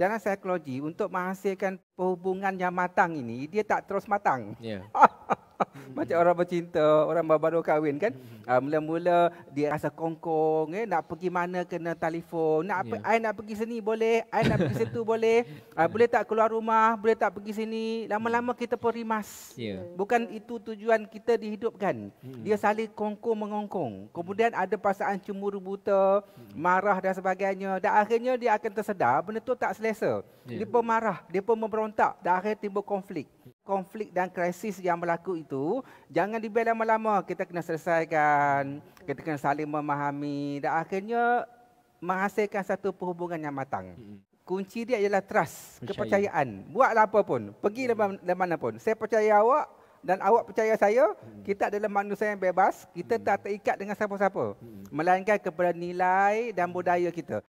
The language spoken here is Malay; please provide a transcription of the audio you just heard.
dalam psikologi untuk menghasilkan perhubungan yang matang ini dia tak terus matang. Yeah. Ya. Macam orang bercinta, orang baru-baru kahwin kan. Uh, mula-mula dia rasa kongkong, eh, nak pergi mana kena telefon. Nak apa, yeah. I nak pergi sini boleh, I nak pergi situ boleh. Uh, boleh tak keluar rumah, boleh tak pergi sini. Lama-lama kita pun rimas. Yeah. Bukan itu tujuan kita dihidupkan. Hmm. Dia saling kongkong-mengongkong. Kemudian ada perasaan cemburu buta, hmm. marah dan sebagainya. Dan akhirnya dia akan tersedar, benda tu tak selesa. Yeah. Dia pun marah, dia pun memberontak. Dan akhirnya timbul konflik konflik dan krisis yang berlaku itu jangan dibiar lama-lama kita kena selesaikan kita kena saling memahami dan akhirnya menghasilkan satu perhubungan yang matang kunci dia ialah trust percaya. kepercayaan buatlah apa pun pergi hmm. dari mana pun saya percaya awak dan awak percaya saya hmm. kita adalah manusia yang bebas kita hmm. tak terikat dengan siapa-siapa hmm. melainkan kepada nilai dan budaya kita